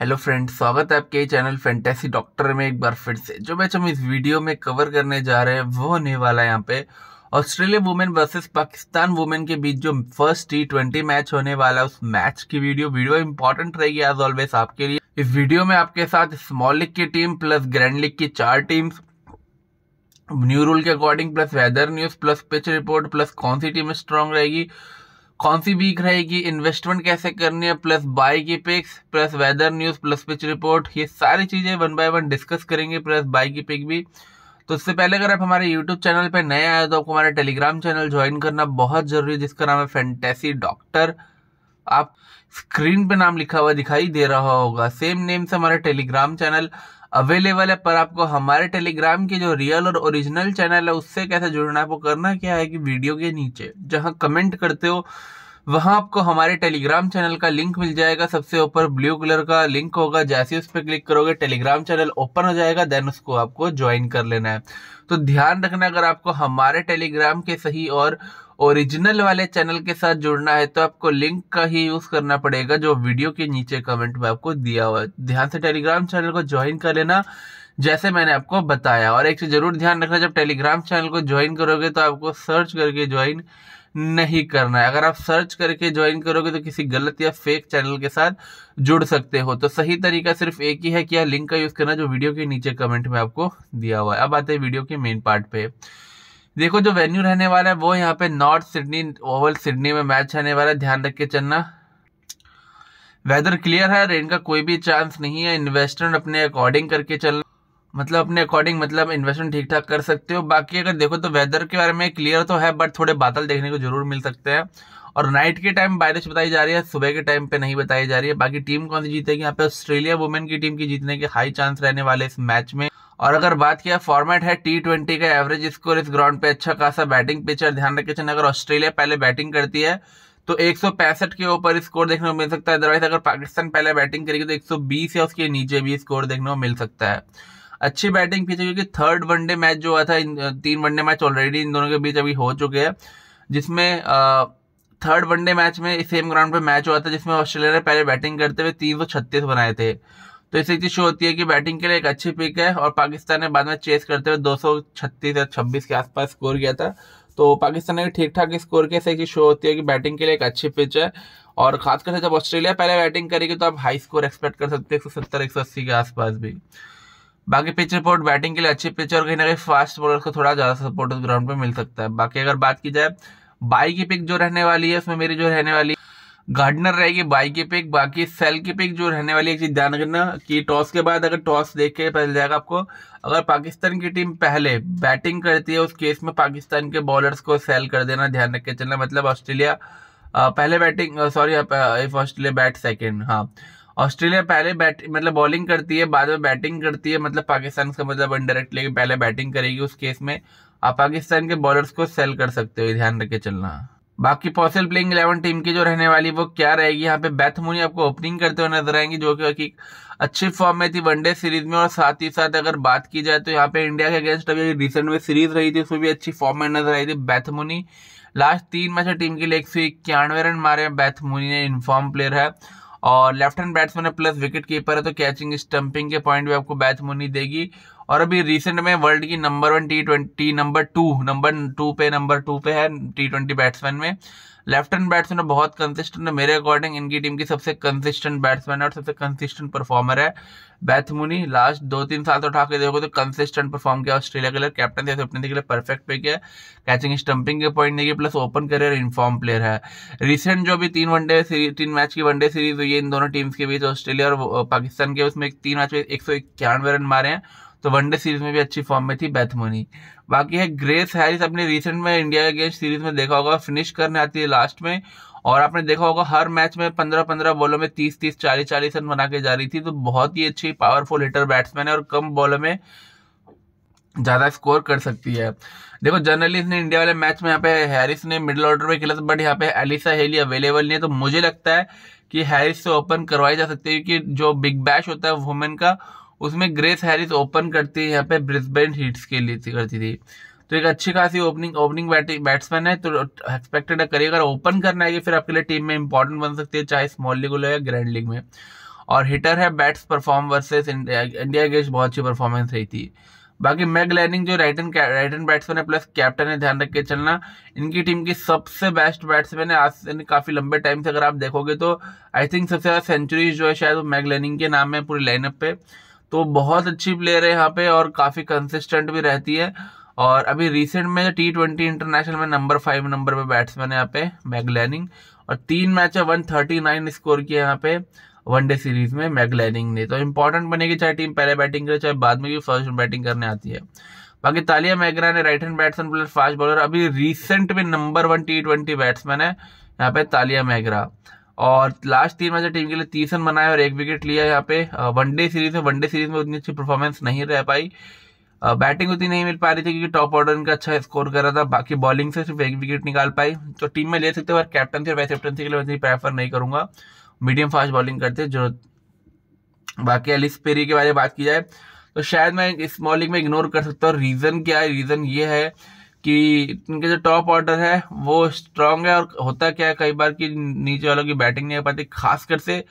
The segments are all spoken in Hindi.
हेलो फ्रेंड स्वागत है आपके चैनल फैंटेसी डॉक्टर में एक बार फिर से जो मैच हम इस वीडियो में कवर करने जा रहे हैं वो होने वाला है यहाँ पे Australia women versus Pakistan women के बीच जो फर्स्ट टी ट्वेंटी मैच होने वाला है उस मैच की वीडियो वीडियो इंपॉर्टेंट रहेगी एज ऑलवेज आपके लिए इस वीडियो में आपके साथ स्मॉल लीग की टीम प्लस ग्रैंड लीग की चार टीम्स न्यू रूल के according plus weather news plus pitch report plus कौन सी टीम स्ट्रांग रहेगी कौन सी वीक रहेगी इन्वेस्टमेंट कैसे करनी है प्लस बाय की picks plus weather news plus pitch report ये सारी चीज़ें वन बाय वन डिस्कस करेंगे प्लस बाय की पिक भी तो उससे पहले अगर आप हमारे यूट्यूब चैनल पर नए आए तो आपको हमारे टेलीग्राम चैनल ज्वाइन करना बहुत ज़रूरी है जिसका नाम है फेंटेसी डॉक्टर आप स्क्रीन पे नाम लिखा हुआ दिखाई दे रहा होगा सेम नेम से हमारा टेलीग्राम चैनल अवेलेबल है पर आपको हमारे टेलीग्राम के जो रियल और ओरिजिनल चैनल है उससे कैसे जुड़ना है आपको करना क्या है कि वीडियो के नीचे जहाँ कमेंट करते हो वहाँ आपको हमारे टेलीग्राम चैनल का लिंक मिल जाएगा सबसे ऊपर ब्लू कलर का लिंक होगा जैसे उस पर क्लिक करोगे टेलीग्राम चैनल ओपन हो जाएगा देन उसको आपको ज्वाइन कर लेना है तो ध्यान रखना अगर आपको हमारे टेलीग्राम के सही और ओरिजिनल वाले चैनल के साथ जुड़ना है तो आपको लिंक का ही यूज करना पड़ेगा जो वीडियो के नीचे कमेंट में आपको दिया हुआ है ध्यान से टेलीग्राम चैनल को ज्वाइन कर लेना जैसे मैंने आपको बताया और एक चीज जरूर ध्यान रखना जब टेलीग्राम चैनल को ज्वाइन करोगे तो आपको सर्च करके ज्वाइन नहीं करना है अगर आप सर्च करके ज्वाइन करोगे तो किसी गलत या फेक चैनल के साथ जुड़ सकते हो तो सही तरीका सिर्फ एक ही है कि यह लिंक का यूज करना जो वीडियो के नीचे कमेंट में आपको दिया हुआ है अब आते हैं वीडियो के मेन पार्ट पे देखो जो वेन्यू रहने वाला है वो यहाँ पे नॉर्थ सिडनी ओवल सिडनी में मैच रहने वाला है ध्यान रख के चलना वेदर क्लियर है रेन का कोई भी चांस नहीं है इन्वेस्टर अपने अकॉर्डिंग करके चलना मतलब अपने अकॉर्डिंग मतलब इन्वेस्टमेंट ठीक ठाक कर सकते हो बाकी अगर देखो तो वेदर के बारे में क्लियर तो है बट थोड़े बादल देखने को जरूर मिल सकते हैं और नाइट के टाइम बारिश बताई जा रही है सुबह के टाइम पे नहीं बताई जा रही है बाकी टीम कौन सी जीतेगी यहाँ पे ऑस्ट्रेलिया वुमेन की टीम की जीतने के हाई चांस रहने वाले इस मैच में और अगर बात किया फॉर्मेट है टी ट्वेंटी का एवरेज स्कोर इस ग्राउंड पे अच्छा खासा बैटिंग पिचर ध्यान रखे चाहिए अगर ऑस्ट्रेलिया पहले बैटिंग करती है तो एक के ऊपर स्कोर देखने को मिल सकता है अदरवाइज अगर पाकिस्तान पहले बैटिंग करेगी तो एक या उसके नीचे भी स्कोर देखने को मिल सकता है अच्छी बैटिंग पीछे क्योंकि थर्ड वनडे मैच जो हुआ था तीन वनडे मैच ऑलरेडी इन दोनों के बीच अभी हो चुके हैं जिसमें थर्ड वनडे मैच में सेम ग्राउंड पे मैच हुआ था जिसमें ऑस्ट्रेलिया ने पहले बैटिंग करते हुए तीन सौ छत्तीस बनाए थे तो इससे चीज शो होती है कि बैटिंग के लिए एक अच्छी पिक है और पाकिस्तान ने बाद में चेस करते हुए दो सौ छत्तीस या छब्बीस के आसपास स्कोर किया था तो पाकिस्तान ने ठीक ठाक स्कोर के से शो होती है कि बैटिंग के लिए एक अच्छी पिच है और खासकर से जब ऑस्ट्रेलिया पहले बैटिंग करेगी तो आप हाई स्कोर एक्सपेक्ट कर सकते हैं एक सौ सत्तर एक सौ अस्सी के आसपास भी बाकी पिच रिपोर्ट बैटिंग के लिए अच्छी पिच और कहीं ना कहीं फास्ट बॉलर को थोड़ा ज़्यादा सपोर्ट उस ग्राउंड पे मिल सकता है बाकी अगर बात की जाए बाई की पिक जो रहने वाली है उसमें मेरी जो रहने वाली गार्डनर रहेगी बाई की पिक बाकी सेल की पिक जो रहने वाली एक चीज़ ध्यान रखना कि टॉस के बाद अगर टॉस देख के पता जाएगा आपको अगर पाकिस्तान की टीम पहले बैटिंग करती है उस केस में पाकिस्तान के बॉलर्स को सेल कर देना ध्यान रख के चलना मतलब ऑस्ट्रेलिया पहले batting sorry Australia bat second हाँ ऑस्ट्रेलिया पहले बैट मतलब बॉलिंग करती है बाद में बैटिंग करती है मतलब पाकिस्तान का मतलब इनडायरेक्टली पहले बैटिंग करेगी उस केस में आप पाकिस्तान के बॉलर्स को सेल कर सकते हो ध्यान रख के चलना बाकी पॉसिबल प्लेइंग इलेवन टीम की जो रहने वाली वो क्या रहेगी यहाँ पे बैथ मुनी आपको ओपनिंग करते हुए नजर आएंगी जो कि अच्छी फॉर्म में थी वनडे सीरीज में और साथ ही साथ अगर बात की जाए तो यहाँ पे इंडिया के अगेंस्ट अभी रिसेंट में सीरीज रही थी उसमें भी अच्छी फॉर्म में नजर आई थी बैथ मुनी लास्ट तीन मैच टीम के लिए एक सौ इक्यानवे रन मारे बैथ मुनी ने इनफॉर्म प्लेयर है और लेफ्ट हैंड बैट्समैन है प्लस विकेट कीपर है तो कैचिंग स्टंपिंग के पॉइंट भी आपको बैच मुनी देगी और अभी रिसेंट में वर्ल्ड की number one T twenty number two number two पे नंबर टू पे है टी ट्वेंटी बैट्समैन में लेफ्ट हैंड बैट्समैन तो बहुत कंसिस्टेंट है मेरे अकॉर्डिंग इनकी टीम की सबसे कंसिस्टेंट बैट्समैन है और सबसे कंसिस्टेंट परफॉर्मर है बैथमुनी लास्ट दो तीन साल से तो उठा के देखो तो कंसिस्टेंट परफॉर्म किया ऑस्ट्रेलिया के लिए कैप्टन थे तो अपने के लिए परफेक्ट पे किया कैचिंग स्टंपिंग के पॉइंट नहीं किया plus open career inform player है रिसेंट जो भी तीन वनडे सीरीज तीन मैच की वनडे सीरीज हुई है इन दोनों टीम्स के बीच ऑस्ट्रेलिया और पाकिस्तान के उसमें तीन मैच में एक रन मारे हैं तो वनडे सीरीज में भी अच्छी फॉर्म में थी बैथमोनी बाकी है ग्रेस हैरिस अपने रिसेंट में इंडिया अगेंस्ट सीरीज में देखा होगा फिनिश करने आती है लास्ट में और आपने देखा होगा हर मैच में पंद्रह पंद्रह बॉलों में तीस तीस चालीस चालीस रन बना के जा रही थी तो बहुत ही अच्छी पावरफुल हिटर बैट्समैन है और कम बॉलों में ज़्यादा स्कोर कर सकती है देखो जनरली इसने इंडिया वाले मैच में यहाँ पे हैरिस ने मिडिल ऑर्डर में खेला था बट यहाँ पे एलिसा हेली अवेलेबल नहीं है तो मुझे लगता है कि हैरिस से ओपन करवाई जा सकती है क्योंकि जो बिग बैश होता है वुमेन का उसमें ग्रेस हैरिस ओपन करती है यहाँ पे ब्रिस्बेन हीट्स के लिए करती थी तो एक अच्छी खासी ओपनिंग ओपनिंग बैट्समैन है तो एक्सपेक्टेड है करिए अगर ओपन करना है ये फिर आपके लिए टीम में इंपॉर्टेंट बन सकती है चाहे स्मॉल लीग हो या ग्रैंड लीग में और हिटर है bats perform versus India against बहुत अच्छी परफॉर्मेंस रही थी बाकी मैग लैनिंग जो right hand right hand batsman है प्लस कैप्टन है ध्यान रख के चलना इनकी टीम की सबसे बेस्ट बैट्समैन है आज से काफी लंबे टाइम से अगर आप देखोगे तो आई थिंक सबसे ज्यादा सेंचुरी जो है शायद वो मैग लैनिंग के नाम है पूरी लाइनअप पे तो बहुत अच्छी प्लेयर है यहाँ पे और काफ़ी कंसिस्टेंट भी रहती है और अभी रिसेंट में टी ट्वेंटी इंटरनेशनल में नंबर फाइव नंबर पे बैट्समैन है यहाँ पे मैगलैनिंग और तीन मैच है वन थर्टी नाइन स्कोर किया यहाँ पे वनडे सीरीज में मैगलैनिंग ने तो इंपॉर्टेंट बनेगी चाहे टीम पहले बैटिंग करे चाहे बाद में भी फर्स्ट बैटिंग करने आती है बाकी तालिया मैगरा ने right hand batsman plus fast bowler अभी रिसेंट में number one T twenty batsman है यहाँ पे तालिया मैगरा और लास्ट तीन मैच टीम के लिए तीस रन बनाए और एक विकेट लिया यहाँ पे वनडे सीरीज में वनडे सीरीज में उतनी अच्छी परफॉर्मेंस नहीं रह पाई बैटिंग उतनी नहीं मिल पा रही थी क्योंकि टॉप ऑर्डर इनका अच्छा स्कोर कर रहा था बाकी बॉलिंग से सिर्फ एक विकेट निकाल पाई तो टीम में ले सकते हो और कैप्टनसी और वाइस कैप्टनसी के लिए उतनी प्रेफर नहीं करूंगा मीडियम फास्ट बॉलिंग करते जो बाकी एलिस पेरी के बारे में बात की जाए तो शायद मैं इस बॉलिंग में इग्नोर कर सकता हूँ रीज़न क्या है रीज़न ये है कि इनके जो टॉप ऑर्डर है वो स्ट्रांग है और होता क्या है कई बार कि नीचे वालों की बैटिंग नहीं हो पाती खासकर से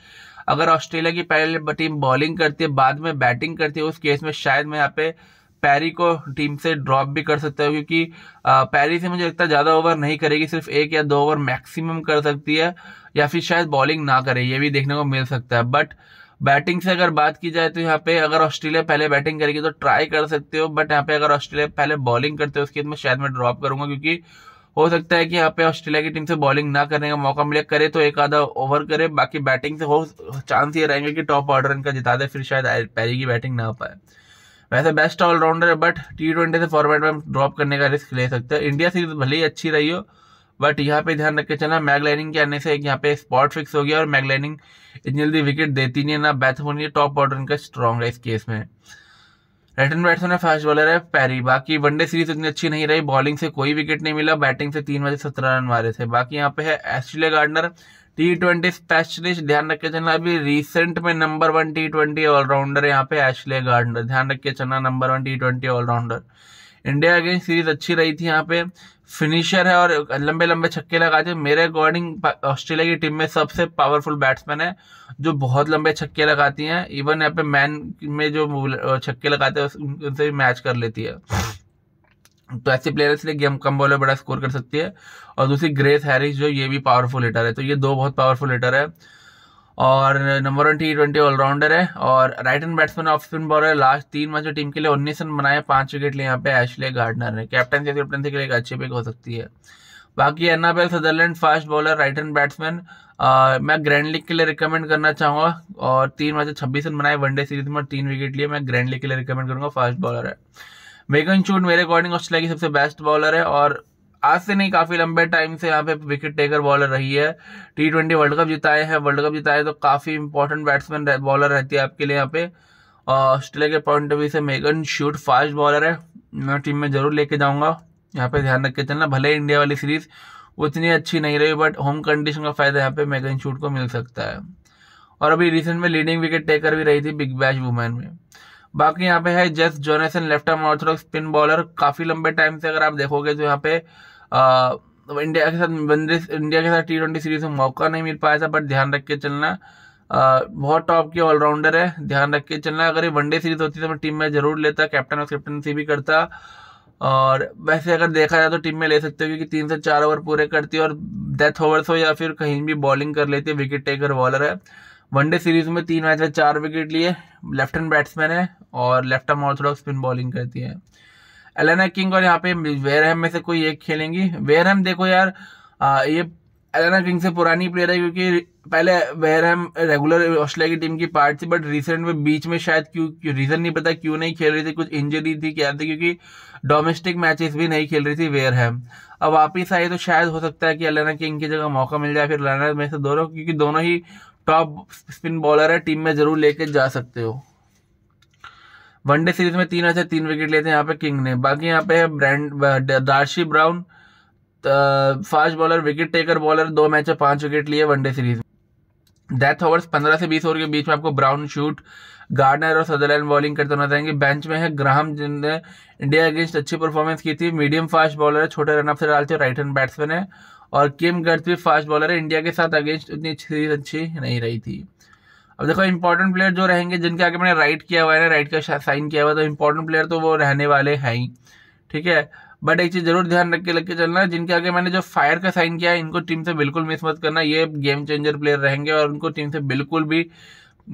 अगर ऑस्ट्रेलिया की पहले टीम बॉलिंग करती है बाद में बैटिंग करती है उस केस में शायद मैं यहाँ पे पैरी को टीम से ड्रॉप भी कर सकता हूँ क्योंकि पैरी से मुझे लगता है ज़्यादा ओवर नहीं करेगी सिर्फ एक या दो ओवर मैक्सिमम कर सकती है या फिर शायद बॉलिंग ना करे ये भी देखने को मिल सकता है बट बैटिंग से अगर बात की जाए तो यहाँ पे अगर ऑस्ट्रेलिया पहले बैटिंग करेगी तो ट्राई कर सकते हो बट यहाँ पे अगर ऑस्ट्रेलिया पहले बॉलिंग करते हो उसके बाद शायद मैं ड्रॉप करूंगा क्योंकि हो सकता है कि यहाँ पे ऑस्ट्रेलिया की टीम से बॉलिंग ना करने का मौका मिले करे तो एक आधा ओवर करे बाकी बैटिंग से हो चांस ये रहेंगे कि टॉप ऑर्डर इनका जिता दे फिर शायद पैरी की बैटिंग ना पाए वैसे बेस्ट ऑलराउंडर है बट टी ट्वेंटी से फॉर्मेट में ड्रॉप करने का रिस्क ले सकते हैं इंडिया सीरीज भले ही अच्छी रही हो बट यहाँ पे ध्यान रख के चलना मैगलाइनिंग के आने से एक यहाँ पे स्पॉट फिक्स हो गया और मैगलाइनिंग इतनी जल्दी विकेट देती नहीं है ना बैथ होनी है टॉप ऑर्डर इनका स्ट्रॉन्ग है इस केस में रेटन बैट्समैन है फास्ट बॉलर है पैरी बाकी वनडे सीरीज इतनी अच्छी नहीं रही बॉलिंग से कोई विकेट नहीं मिला बैटिंग से तीन बजे सत्रह रन मारे थे बाकी यहाँ पे है एस्ट्रेलिया गार्डनर टी ट्वेंटी स्पेशलिस्ट ध्यान रख के चलना अभी रिसेंट में number one T twenty all rounder यहाँ पे एस्ट्रेलिया गार्डनर ध्यान रख के चलना number one T twenty all rounder India against series अच्छी रही थी यहाँ पे फिनिशर है और लंबे लंबे छक्के लगाते हैं मेरे अकॉर्डिंग ऑस्ट्रेलिया की टीम में सबसे पावरफुल बैट्समैन है जो बहुत लंबे छक्के लगाती हैं इवन यहाँ पे मैन में जो छक्के लगाते हैं उनसे भी मैच कर लेती है तो ऐसे प्लेयर इसलिए गेम कम बॉल में बड़ा स्कोर कर सकती है और दूसरी ग्रेस हैरिस जो ये भी पावरफुल हिटर है तो ये दो बहुत पावरफुल हिटर है और number one T twenty all rounder है और right hand batsman off spin bowler है लास्ट तीन मैचों टीम के लिए उन्नीस रन बनाए पांच विकेट लिए यहाँ पे एशले गार्डनर ने कैप्टन या कैप्टनसी के लिए एक अच्छी पिक हो सकती है बाकी Annabel Sutherland fast bowler right hand batsman मैं ग्रैंड लीग के लिए रिकमेंड करना चाहूँगा और तीन मैचों छब्बीस रन बनाए वनडे सीरीज में तीन विकेट लिए मैं ग्रैंड लीग के लिए रिकमेंड करूँगा फास्ट बॉलर है मेगन चूट मेरे अकॉर्डिंग ऑस्ट्रेलिया की सबसे बेस्ट बॉलर है और आज से नहीं काफी लंबे टाइम से यहाँ पे विकेट टेकर बॉलर रही है टी ट्वेंटी वर्ल्ड कप जिताए हैं वर्ल्ड कप जिताए तो काफी इंपॉर्टेंट बैट्समैन रह, बॉलर रहती है आपके लिए यहाँ पे ऑस्ट्रेलिया के पॉइंट ऑफ व्यू से मेगन शूट फास्ट बॉलर है मैं टीम में जरूर लेके जाऊंगा यहाँ पे ध्यान रख के चलना भले इंडिया वाली सीरीज उतनी अच्छी नहीं रही बट होम कंडीशन का फायदा यहाँ पे मेगन शूट को मिल सकता है और अभी रिसेंट में लीडिंग विकेट टेकर भी रही थी बिग बैश वुमेन में बाकी यहाँ पे है Jess Jonassen left arm orthodox spin bowler काफी लंबे टाइम से अगर आप देखोगे तो यहाँ पे इंडिया के साथ वनडे इंडिया के साथ टी ट्वेंटी सीरीज में मौका नहीं मिल पाया था बट ध्यान रख के चलना आ, बहुत टॉप के ऑलराउंडर है ध्यान रख के चलना अगर ये वनडे सीरीज होती तो मैं टीम में जरूर लेता कैप्टन और कैप्टनसी भी करता और वैसे अगर देखा जाए तो टीम में ले सकते हो क्योंकि तीन से चार ओवर पूरे करती है और डेथ ओवर्स हो या फिर कहीं भी बॉलिंग कर लेती है विकेट टेकर बॉलर है वनडे सीरीज में तीन मैच में चार विकेट लिए लेफ्ट हैंड बैट्समैन है और left arm orthodox spin bowling करती है एलेना किंग और यहाँ पे वेरहम में से कोई एक खेलेंगी वेरहम देखो यार आ, ये एलेना किंग से पुरानी प्लेयर है क्योंकि पहले वेरहम रेगुलर ऑस्ट्रेलिया की टीम की पार्ट थी बट रिसेंट में बीच में शायद क्यों रीज़न नहीं पता क्यों नहीं खेल रही थी कुछ इंजरी थी क्या थी क्योंकि डोमेस्टिक मैचेस भी नहीं खेल रही थी वेरहम अब वापिस आई तो शायद हो सकता है कि एलेना किंग की जगह मौका मिल जाए फिर अलाना में से दोनों क्योंकि दोनों ही टॉप स्पिन बॉलर है टीम में ज़रूर लेके जा सकते हो वनडे सीरीज में तीन अच्छा तीन विकेट लेते हैं यहाँ पे किंग ने बाकी यहाँ पे ब्रांड Darcie Brown fast bowler wicket taker bowler दो मैच में पांच विकेट लिए वनडे सीरीज डेथ ओवर्स पंद्रह से बीस ओवर के बीच में आपको ब्राउन शूट गार्डनर और सदरलैंड बॉलिंग करते होना चाहेंगे बेंच में है ग्राहम जिनने इंडिया अगेंस्ट अच्छी परफॉर्मेंस की थी मीडियम फास्ट बॉलर है छोटे रन से डालते राइट हैंड बैट्समैन है और किम गर्थ भी फास्ट बॉलर है इंडिया के साथ अगेंस्ट उतनी सीरीज अच्छी नहीं रही थी अब देखो इंपॉर्टेंट प्लेयर जो रहेंगे जिनके आगे मैंने राइट किया हुआ है ना राइट का साइन किया हुआ है तो इंपॉर्टेंट प्लेयर तो वो रहने वाले हैं ही ठीक है बट एक चीज़ जरूर ध्यान रख के लग के चलना जिनके आगे मैंने जो फायर का साइन किया है इनको टीम से बिल्कुल मिस मत करना ये गेम चेंजर प्लेयर रहेंगे और उनको टीम से बिल्कुल भी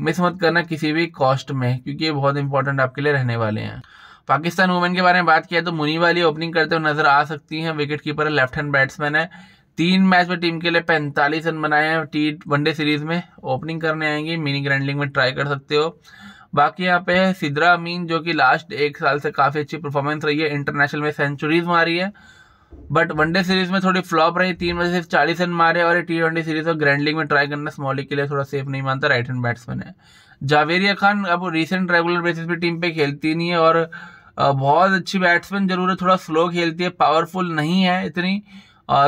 मिस मत करना किसी भी कॉस्ट में क्योंकि ये बहुत इंपॉर्टेंट आपके लिए रहने वाले हैं पाकिस्तान वुमेन के बारे में बात किया तो मुनी वाली ओपनिंग करते हुए नजर आ सकती हैं विकेट कीपर है लेफ्ट हैंड बैट्समैन है तीन मैच में टीम के लिए पैंतालीस रन बनाए हैं टी वनडे सीरीज में ओपनिंग करने आएंगे मिनी ग्रैंडलिंग में ट्राई कर सकते हो बाकी यहाँ पे है सिद्रा अमीन जो कि लास्ट एक साल से काफ़ी अच्छी परफॉर्मेंस रही है इंटरनेशनल में सेंचुरीज मारी है बट वनडे सीरीज में थोड़ी फ्लॉप रही तीन में सिर्फ चालीस रन मारे और टी ट्वेंटी सीरीज और ग्रैंडलिंग में ट्राई करना स्मॉलिक के लिए थोड़ा सेफ नहीं मानता राइट हैंड बैट्समैन है जावेरिया खान अब रिसेंट रेगुलर बेसिस पे टीम पे खेलती नहीं है और बहुत अच्छी बैट्समैन जरूर है थोड़ा स्लो खेलती है पावरफुल नहीं है इतनी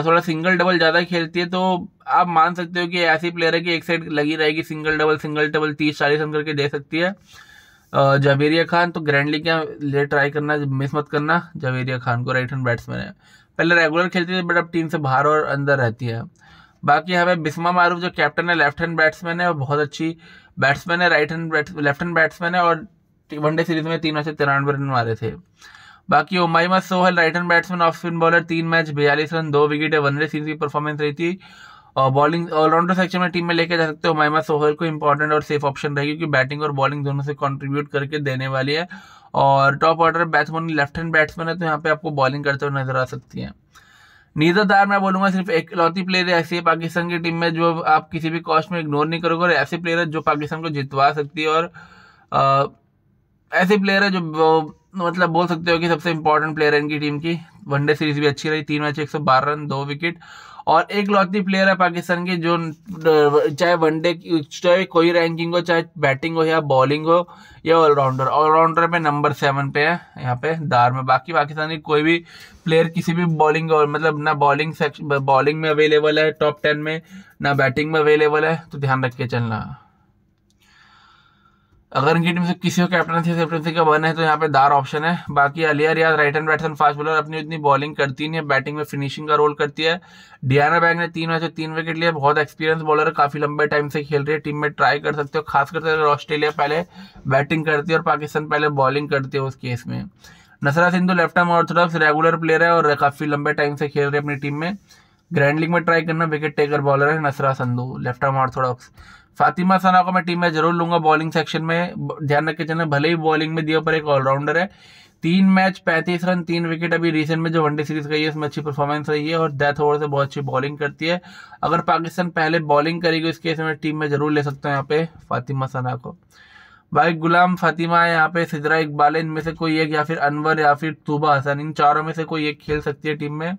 थोड़ा सिंगल डबल ज़्यादा खेलती है तो आप मान सकते हो कि ऐसी प्लेयर है कि एक साइड लगी रहेगी सिंगल डबल सिंगल डबल तीस चालीस रन करके दे सकती है जवेरिया खान तो ग्रैंड लीग के लिए ट्राई करना मिस मत करना जवेरिया खान को राइट हैंड बैट्समैन है पहले रेगुलर खेलती थी बट अब टीम से बाहर और अंदर रहती है बाकी यहाँ पे बिस्मा मारूफ जो कैप्टन है लेफ्ट हैंड बैट्समैन है और बहुत अच्छी बैट्समैन है right hand left hand batsman है और वनडे सीरीज में तीन सौ तिरानवे रन मारे थे बाकी Omaima Sohail right hand batsman off spin bowler तीन मैच बयालीस रन दो विकेट है वनडे सीरीज की परफॉर्मेंस रही थी और बॉलिंग ऑलराउंडर सेक्शन में टीम में लेके जा सकते हो माइमा सोहल को इंपॉर्टेंट और सेफ ऑप्शन रहेगी क्योंकि बैटिंग और बॉलिंग दोनों से कंट्रीब्यूट करके देने वाली है और top order batsman left hand batsman है तो यहाँ पे आपको बॉलिंग करते हुए नजर आ सकती है नीजादार मैं बोलूंगा सिर्फ एक लौती प्लेयर है ऐसी है पाकिस्तान की टीम में जो आप किसी भी कॉस्ट में इग्नोर नहीं करोगे और ऐसे प्लेयर है जो पाकिस्तान को जितवा सकती है और ऐसे प्लेयर है जो मतलब बोल सकते हो कि सबसे इंपॉर्टेंट प्लेयर है इनकी टीम की वनडे सीरीज भी अच्छी रही तीन मैच एक सौ बारह रन दो विकेट और एक लौती प्लेयर है पाकिस्तान की जो चाहे वनडे चाहे कोई रैंकिंग हो चाहे बैटिंग हो या बॉलिंग हो या ऑलराउंडर ऑलराउंडर में नंबर सेवन पे है यहाँ पे दार में बाकी पाकिस्तान की कोई भी प्लेयर किसी भी बॉलिंग और मतलब ना बॉलिंग सेक्शन बॉलिंग में अवेलेबल है टॉप टेन में ना बैटिंग में अवेलेबल है तो ध्यान रख के चलना अगर इनकी टीम से किसी को कैप्टन कैप्टनसी का वन है तो यहाँ पे दार ऑप्शन है बाकी अलियर याद right hand batsman fast bowler अपनी इतनी बॉलिंग करती नहीं है बैटिंग में फिनिशिंग का रोल करती है डियाना बैंक ने तीन मैच तीन विकेट लिए बहुत एक्सपीरियंस बॉलर है काफी लंबे टाइम से खेल रही है टीम में ट्राई कर सकते हो खास करके अगर ऑस्ट्रेलिया पहले बैटिंग करती है और पाकिस्तान पहले बॉलिंग करती है उस केस में Nashra Sandhu left arm orthodox regular player है और काफी लंबे टाइम से खेल रही है अपनी टीम में ग्रैंड लीग में ट्राई करना विकेट टेकर बॉलर है Nashra Sandhu left arm orthodox Fatima Sana को मैं टीम में जरूर लूंगा बॉलिंग सेक्शन में ध्यान रखे चलना भले ही बॉलिंग में दिया पर एक ऑलराउंडर है तीन मैच पैंतीस रन तीन विकेट अभी रिसेंट में जो वनडे सीरीज गई है उसमें अच्छी परफॉर्मेंस रही है और डेथ ओवर से बहुत अच्छी बॉलिंग करती है अगर पाकिस्तान पहले बॉलिंग करेगी उसके ऐसे में टीम में जरूर ले सकते हैं यहाँ पे फातिमा सना को भाई गुलाम फातिमा है यहाँ पे सिजरा इकबाल इनमें से कोई एक या फिर अनवर या फिर तूबा हसन इन चारों में से कोई एक खेल सकती है टीम में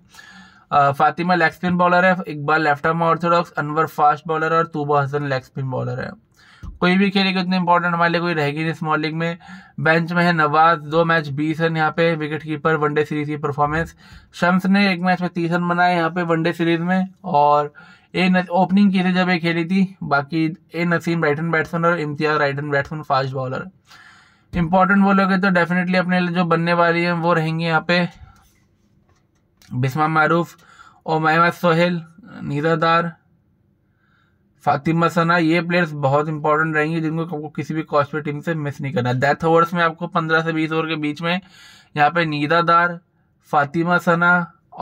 फातिमा लेग स्पिन बॉलर है Iqbal left arm orthodox Anwar fast bowler और Tuba Hassan leg spin bowler है कोई भी खेलेगा उतने इंपॉर्टेंट हमारे लिए कोई रहेगी नहीं स्मॉल लीग में बेंच में है नवाज दो मैच बीस रन यहाँ पे विकेट कीपर वनडे सीरीज की परफॉर्मेंस शम्स ने एक मैच में तीस रन बनाए यहाँ पे वनडे सीरीज में और ए ओपनिंग की थी जब ये खेली थी बाकी ए नसीम राइट हैंड बैट्समैन और Imtiaz right hand batsman fast bowler important बोलोगे तो डेफिनेटली अपने लिए जो बनने वाली है वो रहेंगे यहाँ पे बिस्मा मारूफ ओमायमा सोहेल निदादार फातिमा सना ये प्लेयर्स बहुत इंपॉर्टेंट रहेंगे जिनको आपको किसी भी कॉस्ट टीम से मिस नहीं करना डेथ ओवर्स में आपको पंद्रह से बीस ओवर के बीच में यहाँ पे नीदादार फातिमा सना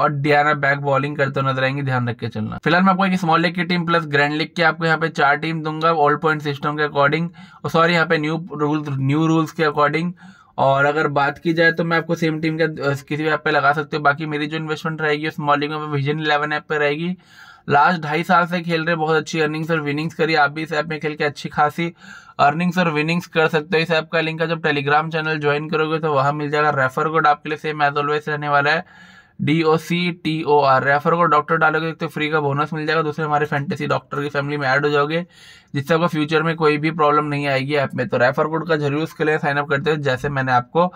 और डियाना बैक बॉलिंग करते हुए नजर आएंगे ध्यान रख के चलना फिलहाल मैं आपको एक स्मॉल लीग की टीम प्लस ग्रैंड लीग की आपको यहाँ पे चार टीम दूंगा ओल्ड पॉइंट सिस्टम के अकॉर्डिंग और सॉरी यहाँ पे न्यू रूल न्यू रूल्स के अकॉर्डिंग और अगर बात की जाए तो मैं आपको सेम टीम का किसी भी ऐप पे लगा सकते हो बाकी मेरी जो इन्वेस्टमेंट रहेगी उस मॉलिंग में विजन इलेवन ऐप पे रहेगी लास्ट ढाई साल से खेल रहे बहुत अच्छी अर्निंग्स और विनिंग्स करी आप भी इस ऐप में खेल के अच्छी खासी अर्निंग्स और विनिंग्स कर सकते हो इस ऐप का लिंक जब टेलीग्राम चैनल ज्वाइन करोगे तो वहाँ मिल जाएगा रेफर कोड आपके लिए सेम एज ऑलवेज रहने वाला है D O C T O R refer को डॉक्टर डालोगे एक तो फ्री का बोनस मिल जाएगा दूसरे हमारे फैंटेसी डॉक्टर की फैमिली में ऐड हो जाओगे जिससे आपको फ्यूचर में कोई भी प्रॉब्लम नहीं आएगी ऐप में तो रेफर कोड का जरूर उसके लिए साइनअप करते हो जैसे मैंने आपको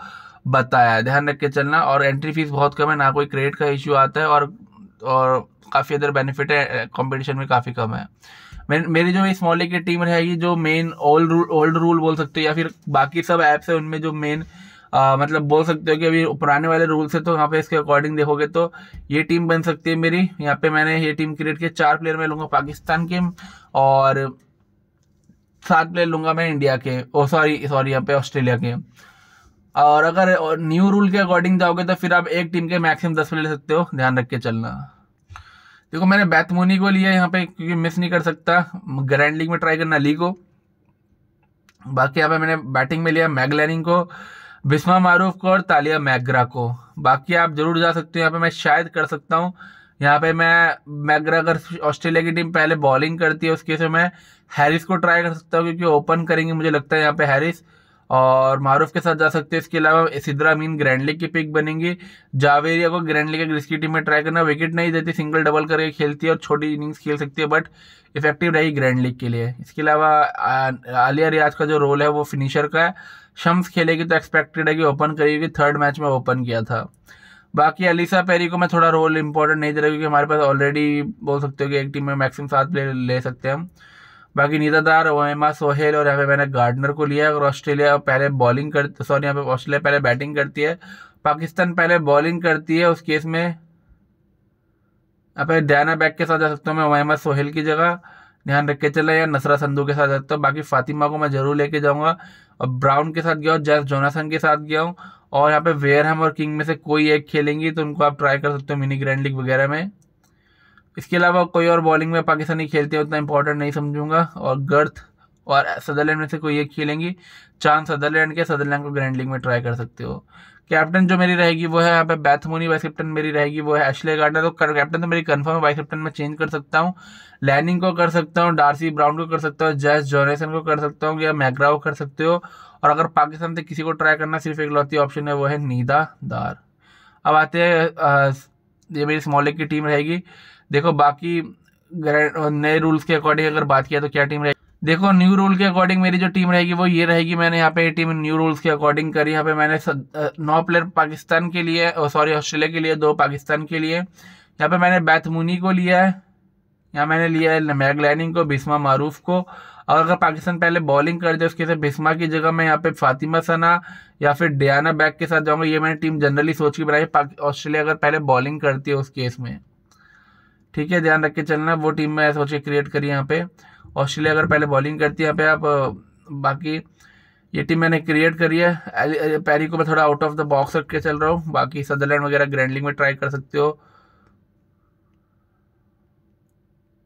बताया ध्यान रख के चलना और एंट्री फीस बहुत कम है ना कोई क्रेडिट का इश्यू आता है और और काफ़ी अदर बेनिफिट है कॉम्पिटिशन में काफ़ी कम है मेरी जो स्मॉल लीग की टीम रहेगी जो main old rule old rule बोल सकते हो या फिर बाकी सब ऐप्स है उनमें जो मेन आ, मतलब बोल सकते हो कि अभी पुराने वाले रूल से तो यहाँ पे इसके अकॉर्डिंग देखोगे तो ये टीम बन सकती है मेरी यहाँ पे मैंने ये टीम क्रिएट की चार प्लेयर मैं लूँगा पाकिस्तान के और सात प्लेयर लूँगा मैं इंडिया के ओ सॉरी सॉरी यहाँ पे ऑस्ट्रेलिया के और अगर न्यू रूल के अकॉर्डिंग जाओगे तो फिर आप एक टीम के मैक्सिमम दस प्लेयर ले सकते हो ध्यान रख के चलना देखो मैंने बैथमोनी को लिया यहाँ पे क्योंकि मिस नहीं कर सकता ग्रैंड लीग में ट्राई करना ली को बाकी यहाँ पे मैंने बैटिंग में लिया मैगलैनिंग को बिस्मा मारूफ को और तालिया मैग्रा को बाकी आप जरूर जा सकते हो यहाँ पे मैं शायद कर सकता हूँ यहाँ पे मैं मैग्रा अगर ऑस्ट्रेलिया की टीम पहले बॉलिंग करती है उसके से मैं हैरिस को ट्राई कर सकता हूँ क्योंकि ओपन करेंगे मुझे लगता है यहाँ पे हैरिस और मारूफ के साथ जा सकते हैं इसके अलावा सिद्रा मीन ग्रैंड लीग की पिक बनेंगी जावेरिया को ग्रैंड लीग अगर टीम में ट्राई करना विकेट नहीं देती सिंगल डबल करके खेलती है और छोटी इनिंग्स खेल सकती है बट इफेक्टिव रही ग्रैंड लीग के लिए इसके अलावा आलिया रियाज का जो रोल है वो फिनिशर का है शम्स खेलेगी तो एक्सपेक्टेड है कि ओपन करेगी थर्ड मैच में ओपन किया था बाकी अलीसा पेरी को मैं थोड़ा रोल इंपॉर्टेंट नहीं दे रहा क्योंकि हमारे पास ऑलरेडी बोल सकते हो कि एक टीम में मैक्सिमम सात प्लेयर ले सकते हैं हम बाकी नीतादार ओएमा सोहेल और यहाँ पे मैंने गार्डनर को लिया और ऑस्ट्रेलिया पहले बॉलिंग कर सॉरी यहाँ पे ऑस्ट्रेलिया पहले बैटिंग करती है पाकिस्तान पहले बॉलिंग करती है उस केस में यहाँ पे डायना बैक के साथ जा सकता हूँ मैं ओएमा सोहेल की जगह ध्यान रख के चले या नसरा संधु के साथ जाता हूँ बाकी फातिमा को मैं ज़रूर लेके जाऊँगा और ब्राउन के साथ गया और जैस जोनासन के साथ गया हूँ और यहाँ पे वेयरहम और किंग में से कोई एक खेलेंगी तो उनको आप ट्राई कर सकते हो मिनी ग्रैंड लीग वगैरह में इसके अलावा कोई और बॉलिंग में पाकिस्तानी खेलते हैं उतना इंपॉर्टेंट नहीं समझूंगा और गर्थ और सदरलैंड में से कोई एक खेलेंगी चांद सदरलैंड के सदरलैंड को ग्रैंड लीग में ट्राई कर सकते हो कैप्टन जो मेरी रहेगी वो है यहाँ पे बैथमोनी वाइस कैप्टन मेरी रहेगी वो है एशले गार्डनर तो कैप्टन तो मेरी कंफर्म है वाइस कैप्टन में चेंज कर सकता हूँ लैनिंग को कर सकता हूँ डार्सी ब्राउन को कर सकता हूँ जैस जोनेसन को कर सकता हूँ या मैग्रा को कर सकते हो और अगर पाकिस्तान से किसी को ट्राई करना सिर्फ एक लौती ऑप्शन है वो है नीदा दार अब आते हैं ये मेरी स्मॉल की टीम रहेगी देखो बाकी नए रूल्स के अकॉर्डिंग अगर बात किया तो क्या टीम रहेगी देखो न्यू रूल के अकॉर्डिंग मेरी जो टीम रहेगी वो ये रहेगी मैंने यहाँ पे टीम न्यू रूल्स के अकॉर्डिंग करी यहाँ पे मैंने नौ प्लेयर पाकिस्तान के लिए सॉरी ऑस्ट्रेलिया के लिए दो पाकिस्तान के लिए यहाँ पे मैंने बैथमुनी को लिया है यहाँ मैंने लिया है मैगलैनिंग को बिस्मा मारूफ को और अगर पाकिस्तान पहले बॉलिंग कर दे उसके से बिस्मा की जगह मैं यहाँ पे फातिमा सना या फिर डियाना बैक के साथ जाऊँगा ये मैंने टीम जनरली सोच के बनाई ऑस्ट्रेलिया अगर पहले बॉलिंग करती है उस केस में ठीक है ध्यान रख के चलना वो टीम मैं सोच के क्रिएट करी यहाँ पे ऑस्ट्रेलिया अगर पहले बॉलिंग करती है यहाँ पे आप बाकी ये टीम मैंने क्रिएट करी है पैरी को मैं थोड़ा आउट ऑफ द बॉक्स रख के चल रहा हूँ बाकी सदरलैंड वगैरह ग्रैंडलिंग में ट्राई कर सकते हो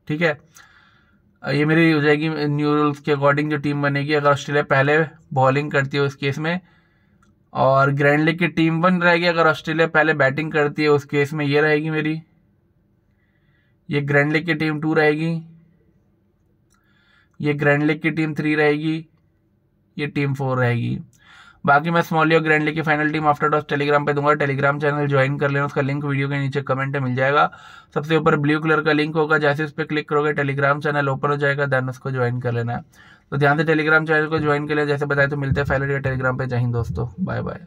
ठीक है ये मेरी हो जाएगी न्यू रूल्स के अकॉर्डिंग जो टीम बनेगी अगर ऑस्ट्रेलिया पहले बॉलिंग करती है उस केस में और ग्रैंड लीग की टीम वन रहेगी अगर ऑस्ट्रेलिया पहले बैटिंग करती है उस केस में ये रहेगी मेरी ये ग्रैंड लीग की टीम टू रहेगी ये ग्रैंड लीग की टीम थ्री रहेगी ये टीम फोर रहेगी बाकी मैं स्मॉल और ग्रैंड लीग की final team after toss Telegram पे दूंगा टेलीग्राम चैनल ज्वाइन कर लेना उसका लिंक वीडियो के नीचे कमेंट में मिल जाएगा सबसे ऊपर ब्लू कलर का लिंक होगा जैसे उस पर क्लिक करोगे टेलीग्राम चैनल ओपन हो जाएगा देन उसको ज्वाइन कर लेना है तो ध्यान से टेलीग्राम चैनल को ज्वाइन कर लिया जैसे बताए तो मिलते हैं फाइनल टेलीग्राम पर जय हिंद दोस्तों बाय बाय